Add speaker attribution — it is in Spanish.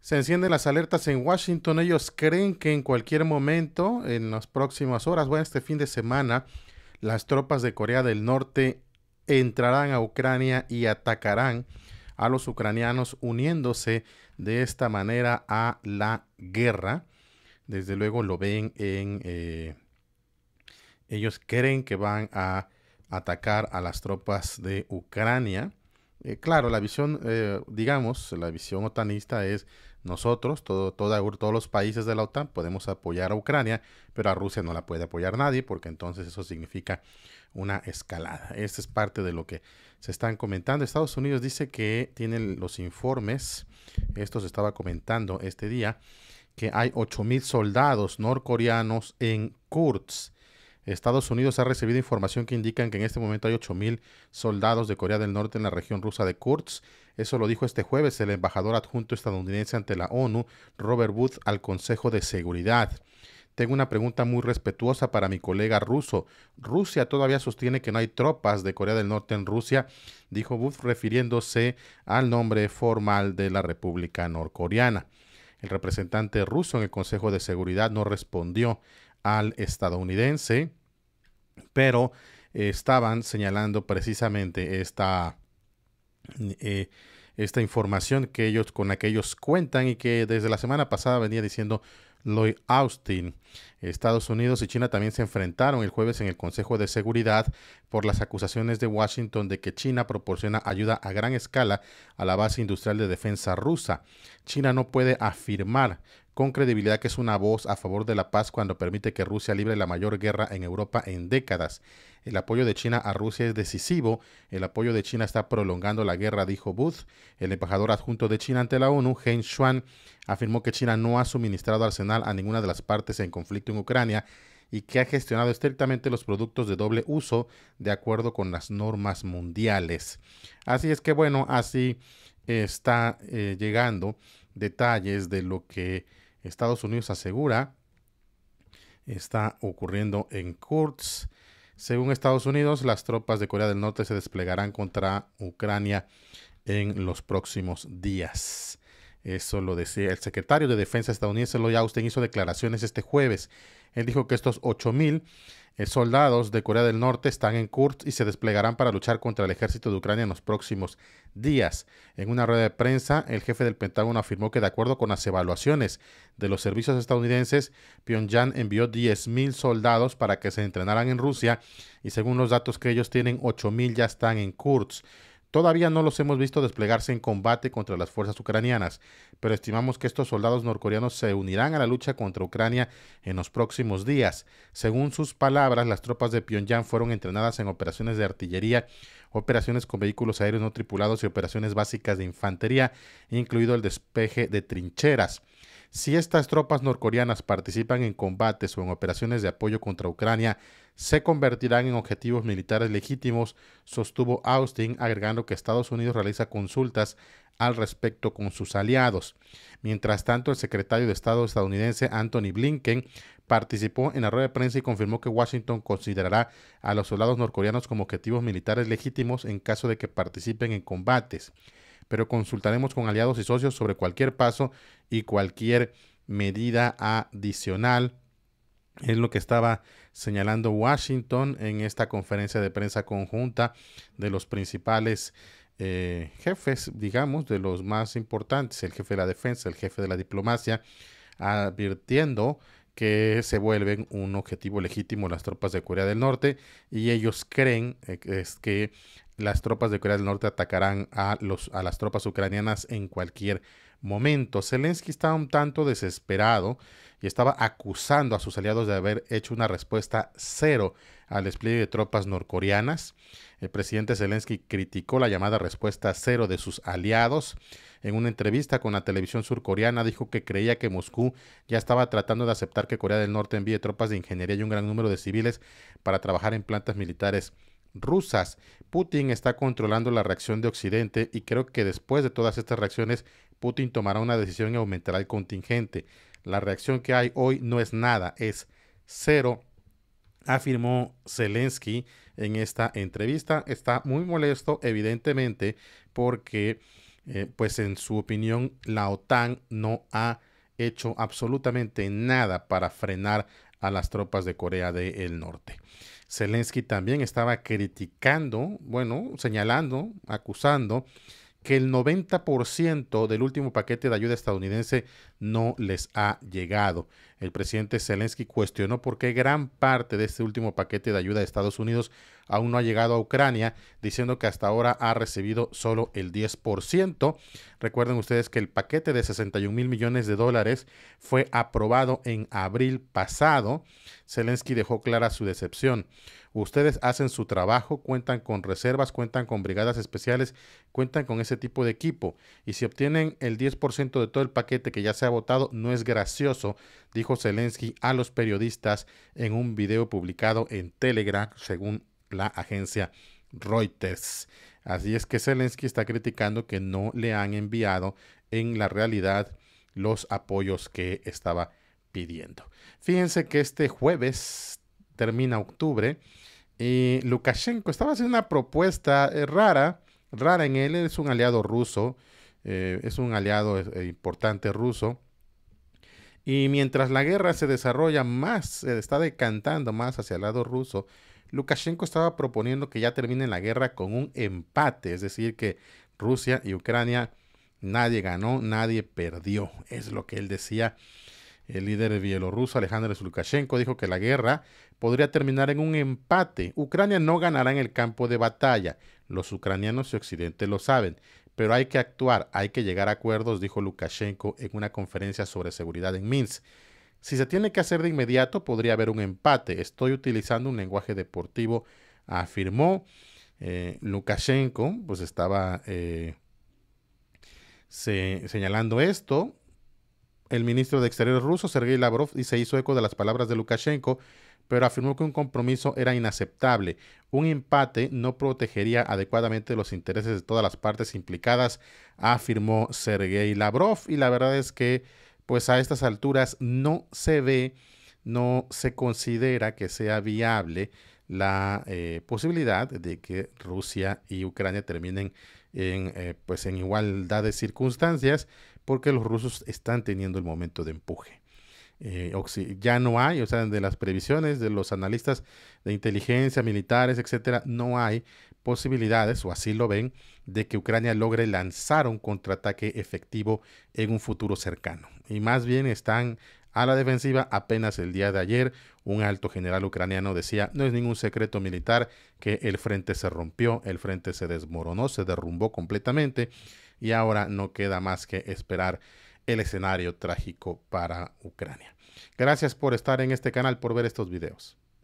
Speaker 1: Se encienden las alertas en Washington. Ellos creen que en cualquier momento, en las próximas horas, bueno, este fin de semana, las tropas de Corea del Norte entrarán a Ucrania y atacarán a los ucranianos uniéndose de esta manera a la guerra. Desde luego lo ven en... Eh, ellos creen que van a atacar a las tropas de Ucrania. Eh, claro, la visión, eh, digamos, la visión otanista es nosotros, todo, toda, todos los países de la OTAN podemos apoyar a Ucrania, pero a Rusia no la puede apoyar nadie porque entonces eso significa una escalada. Esta es parte de lo que se están comentando. Estados Unidos dice que tienen los informes, esto se estaba comentando este día, que hay 8.000 soldados norcoreanos en Kurz Estados Unidos ha recibido información que indican que en este momento hay 8.000 soldados de Corea del Norte en la región rusa de Kurz. Eso lo dijo este jueves el embajador adjunto estadounidense ante la ONU, Robert Wood, al Consejo de Seguridad. Tengo una pregunta muy respetuosa para mi colega ruso. Rusia todavía sostiene que no hay tropas de Corea del Norte en Rusia, dijo Wood refiriéndose al nombre formal de la República Norcoreana. El representante ruso en el Consejo de Seguridad no respondió al estadounidense pero eh, estaban señalando precisamente esta, eh, esta información que ellos, con la que ellos cuentan y que desde la semana pasada venía diciendo Lloyd Austin. Estados Unidos y China también se enfrentaron el jueves en el Consejo de Seguridad por las acusaciones de Washington de que China proporciona ayuda a gran escala a la base industrial de defensa rusa. China no puede afirmar con credibilidad que es una voz a favor de la paz cuando permite que Rusia libre la mayor guerra en Europa en décadas. El apoyo de China a Rusia es decisivo. El apoyo de China está prolongando la guerra, dijo Booth. El embajador adjunto de China ante la ONU, Heng Shuan, afirmó que China no ha suministrado arsenal a ninguna de las partes en conflicto en Ucrania y que ha gestionado estrictamente los productos de doble uso de acuerdo con las normas mundiales. Así es que bueno, así está eh, llegando detalles de lo que Estados Unidos asegura está ocurriendo en Kurz. Según Estados Unidos, las tropas de Corea del Norte se desplegarán contra Ucrania en los próximos días. Eso lo decía el secretario de Defensa estadounidense Lloyd Austin hizo declaraciones este jueves. Él dijo que estos 8000 eh, soldados de Corea del Norte están en Kurz y se desplegarán para luchar contra el ejército de Ucrania en los próximos días. En una rueda de prensa, el jefe del Pentágono afirmó que de acuerdo con las evaluaciones de los servicios estadounidenses, Pyongyang envió 10.000 soldados para que se entrenaran en Rusia y según los datos que ellos tienen, 8.000 ya están en Kurz. Todavía no los hemos visto desplegarse en combate contra las fuerzas ucranianas, pero estimamos que estos soldados norcoreanos se unirán a la lucha contra Ucrania en los próximos días. Según sus palabras, las tropas de Pyongyang fueron entrenadas en operaciones de artillería, operaciones con vehículos aéreos no tripulados y operaciones básicas de infantería, incluido el despeje de trincheras. Si estas tropas norcoreanas participan en combates o en operaciones de apoyo contra Ucrania, se convertirán en objetivos militares legítimos, sostuvo Austin, agregando que Estados Unidos realiza consultas al respecto con sus aliados. Mientras tanto, el secretario de Estado estadounidense Anthony Blinken participó en la rueda de prensa y confirmó que Washington considerará a los soldados norcoreanos como objetivos militares legítimos en caso de que participen en combates pero consultaremos con aliados y socios sobre cualquier paso y cualquier medida adicional. Es lo que estaba señalando Washington en esta conferencia de prensa conjunta de los principales eh, jefes, digamos, de los más importantes, el jefe de la defensa, el jefe de la diplomacia, advirtiendo que se vuelven un objetivo legítimo las tropas de Corea del Norte y ellos creen eh, es que las tropas de Corea del Norte atacarán a, los, a las tropas ucranianas en cualquier momento. Zelensky estaba un tanto desesperado y estaba acusando a sus aliados de haber hecho una respuesta cero al despliegue de tropas norcoreanas. El presidente Zelensky criticó la llamada respuesta cero de sus aliados. En una entrevista con la televisión surcoreana dijo que creía que Moscú ya estaba tratando de aceptar que Corea del Norte envíe tropas de ingeniería y un gran número de civiles para trabajar en plantas militares rusas. Putin está controlando la reacción de Occidente y creo que después de todas estas reacciones, Putin tomará una decisión y aumentará el contingente. La reacción que hay hoy no es nada, es cero, afirmó Zelensky en esta entrevista. Está muy molesto, evidentemente, porque, eh, pues en su opinión, la OTAN no ha hecho absolutamente nada para frenar a las tropas de Corea del Norte. Zelensky también estaba criticando, bueno, señalando, acusando que el 90% del último paquete de ayuda estadounidense no les ha llegado. El presidente Zelensky cuestionó por qué gran parte de este último paquete de ayuda de Estados Unidos aún no ha llegado a Ucrania, diciendo que hasta ahora ha recibido solo el 10%. Recuerden ustedes que el paquete de 61 mil millones de dólares fue aprobado en abril pasado. Zelensky dejó clara su decepción. Ustedes hacen su trabajo, cuentan con reservas, cuentan con brigadas especiales, cuentan con ese tipo de equipo. Y si obtienen el 10% de todo el paquete que ya se ha votado, no es gracioso, dijo Zelensky a los periodistas en un video publicado en Telegram, según la agencia Reuters. Así es que Zelensky está criticando que no le han enviado en la realidad los apoyos que estaba pidiendo. Fíjense que este jueves termina octubre. Y Lukashenko estaba haciendo una propuesta eh, rara, rara en él, es un aliado ruso, eh, es un aliado eh, importante ruso. Y mientras la guerra se desarrolla más, se está decantando más hacia el lado ruso, Lukashenko estaba proponiendo que ya termine la guerra con un empate, es decir, que Rusia y Ucrania nadie ganó, nadie perdió, es lo que él decía. El líder bielorruso, Alejandro Lukashenko, dijo que la guerra podría terminar en un empate. Ucrania no ganará en el campo de batalla. Los ucranianos y Occidente lo saben. Pero hay que actuar, hay que llegar a acuerdos, dijo Lukashenko en una conferencia sobre seguridad en Minsk. Si se tiene que hacer de inmediato, podría haber un empate. Estoy utilizando un lenguaje deportivo, afirmó eh, Lukashenko, pues estaba eh, señalando esto. El ministro de Exteriores ruso, Sergei Lavrov, y se hizo eco de las palabras de Lukashenko, pero afirmó que un compromiso era inaceptable. Un empate no protegería adecuadamente los intereses de todas las partes implicadas, afirmó Sergei Lavrov. Y la verdad es que, pues a estas alturas no se ve, no se considera que sea viable la eh, posibilidad de que Rusia y Ucrania terminen en, eh, pues en igualdad de circunstancias porque los rusos están teniendo el momento de empuje. Eh, ya no hay, o sea, de las previsiones de los analistas de inteligencia, militares, etcétera, no hay posibilidades, o así lo ven, de que Ucrania logre lanzar un contraataque efectivo en un futuro cercano. Y más bien están a la defensiva. Apenas el día de ayer, un alto general ucraniano decía, no es ningún secreto militar que el frente se rompió, el frente se desmoronó, se derrumbó completamente y ahora no queda más que esperar el escenario trágico para Ucrania. Gracias por estar en este canal, por ver estos videos.